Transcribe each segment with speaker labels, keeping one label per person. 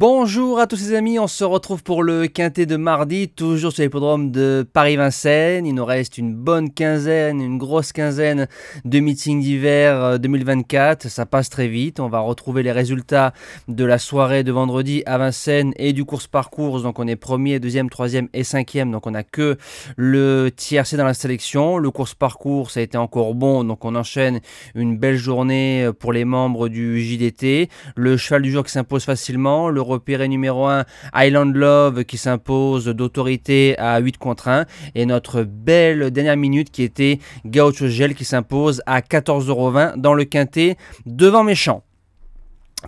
Speaker 1: Bonjour à tous les amis, on se retrouve pour le quintet de mardi, toujours sur l'hippodrome de Paris-Vincennes. Il nous reste une bonne quinzaine, une grosse quinzaine de meetings d'hiver 2024. Euh, ça passe très vite. On va retrouver les résultats de la soirée de vendredi à Vincennes et du course par course. Donc on est premier, deuxième, troisième et cinquième. Donc on n'a que le tiercé dans la sélection. Le course par course a été encore bon. Donc on enchaîne une belle journée pour les membres du JDT. Le cheval du jour qui s'impose facilement. Le repéré numéro 1 Island Love qui s'impose d'autorité à 8 contre 1 et notre belle dernière minute qui était Gaucho Gel qui s'impose à 14,20€ dans le quintet devant Méchant.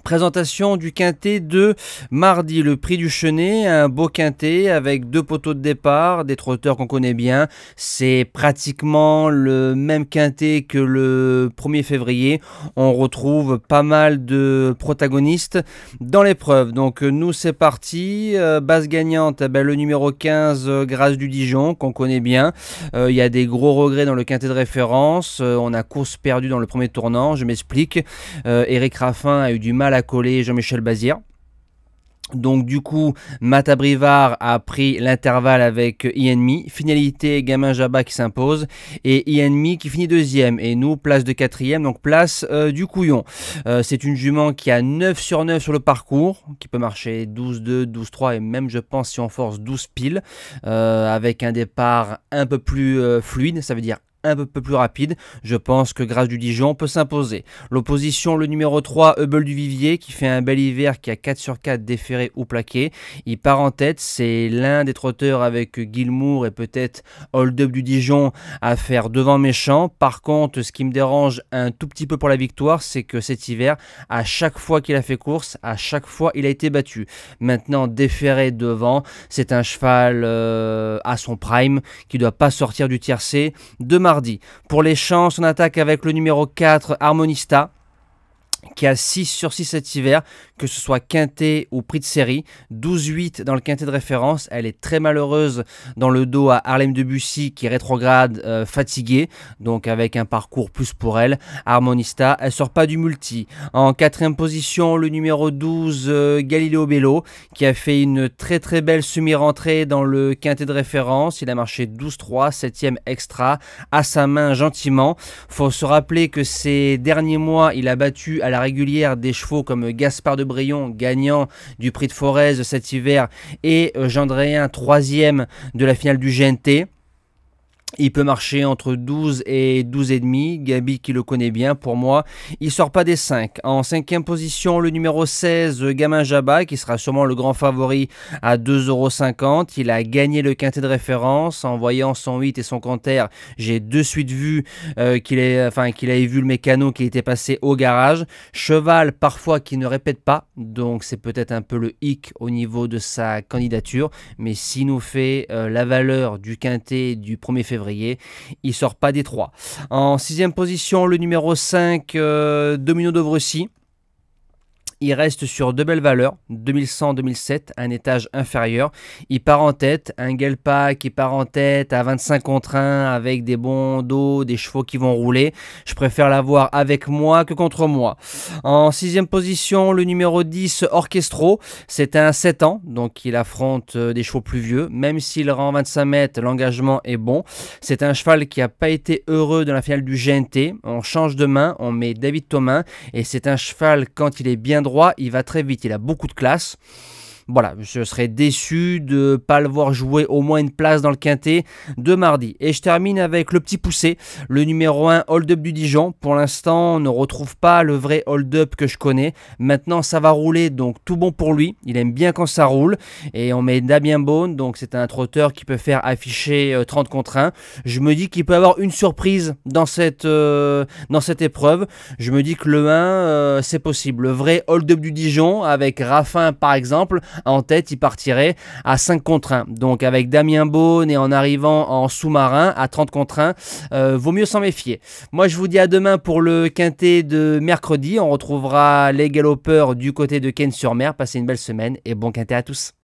Speaker 1: Présentation du quintet de mardi, le prix du Chenet, un beau quintet avec deux poteaux de départ, des trotteurs qu'on connaît bien. C'est pratiquement le même quintet que le 1er février. On retrouve pas mal de protagonistes dans l'épreuve. Donc nous c'est parti. Euh, base gagnante, eh ben, le numéro 15, euh, Grâce du Dijon, qu'on connaît bien. Euh, il y a des gros regrets dans le quintet de référence. on a course perdue dans le premier tournant, je m'explique. Eric Raffin a eu du mal à coller Jean-Michel Bazir. Donc du coup, Mata a pris l'intervalle avec Ienmi. Finalité, Gamin Jabba qui s'impose et Ienmi qui finit deuxième. Et nous, place de quatrième, donc place euh, du couillon. Euh, c'est une jument qui a 9 sur 9 sur le parcours, qui peut marcher 12-2, 12-3 et même je pense si on force 12 piles, euh, avec un départ un peu plus fluide, ça veut dire un peu plus rapide. Je pense que Grâce du Dijon peut s'imposer. L'opposition, le numéro 3, Hubble du Vivier, qui fait un bel hiver, qui a 4 sur 4 déféré ou plaqué. Il part en tête, c'est l'un des trotteurs avec Gilmour et peut-être Hold Up du Dijon à faire devant méchant. Par contre, ce qui me dérange un tout petit peu pour la victoire, c'est que cet hiver, à chaque fois qu'il a fait course, à chaque fois il a été battu. Maintenant, déféré devant, c'est un cheval euh, à son prime qui doit pas sortir du tiercé. Demain, pour les chances, on attaque avec le numéro 4 Harmonista qui a 6 sur 6 cet hiver, que ce soit quintet ou prix de série. 12-8 dans le quintet de référence. Elle est très malheureuse dans le dos à Harlem Debussy qui est rétrograde, euh, fatigué. donc avec un parcours plus pour elle. Harmonista, elle sort pas du multi. En quatrième position, le numéro 12, euh, Galileo Bello, qui a fait une très très belle semi-rentrée dans le quintet de référence. Il a marché 12-3, 7ème extra, à sa main gentiment. Faut se rappeler que ces derniers mois, il a battu à la régulière des chevaux comme Gaspard de Brion, gagnant du prix de Forez cet hiver, et euh, Jean Dréen, troisième de la finale du GNT. Il peut marcher entre 12 et 12,5. Gabi qui le connaît bien pour moi. Il sort pas des 5. En cinquième position, le numéro 16, Gamin Jabba, qui sera sûrement le grand favori à 2,50€. Il a gagné le quintet de référence. En voyant son 8 et son canter, j'ai de suite vu euh, qu'il enfin, avait vu le mécano qui était passé au garage. Cheval parfois qui ne répète pas. Donc c'est peut-être un peu le hic au niveau de sa candidature. Mais s'il nous fait euh, la valeur du quintet du 1er février, il sort pas des trois. En sixième position, le numéro 5, euh, Domino Dovrecy. Il reste sur deux belles valeurs, 2100-2007, un étage inférieur. Il part en tête, un Gelpa qui part en tête à 25 contre 1 avec des bons dos, des chevaux qui vont rouler. Je préfère l'avoir avec moi que contre moi. En sixième position, le numéro 10, Orchestro. C'est un 7 ans, donc il affronte euh, des chevaux plus vieux. Même s'il rend 25 mètres, l'engagement est bon. C'est un cheval qui n'a pas été heureux dans la finale du GNT. On change de main, on met David Thomas. Et c'est un cheval, quand il est bien droit, il va très vite, il a beaucoup de classe. Voilà, je serais déçu de ne pas le voir jouer au moins une place dans le quintet de mardi. Et je termine avec le petit poussé, le numéro 1 hold-up du Dijon. Pour l'instant, on ne retrouve pas le vrai hold-up que je connais. Maintenant, ça va rouler, donc tout bon pour lui. Il aime bien quand ça roule. Et on met Damien Bone, donc c'est un trotteur qui peut faire afficher 30 euh, contre 1. Je me dis qu'il peut avoir une surprise dans cette, euh, dans cette épreuve. Je me dis que le 1, euh, c'est possible. Le vrai hold-up du Dijon, avec Raffin par exemple, en tête, il partirait à 5 contre 1. Donc avec Damien Beaune et en arrivant en sous-marin à 30 contre 1, euh, vaut mieux s'en méfier. Moi je vous dis à demain pour le quintet de mercredi. On retrouvera les galopeurs du côté de Ken sur mer. Passez une belle semaine et bon quintet à tous.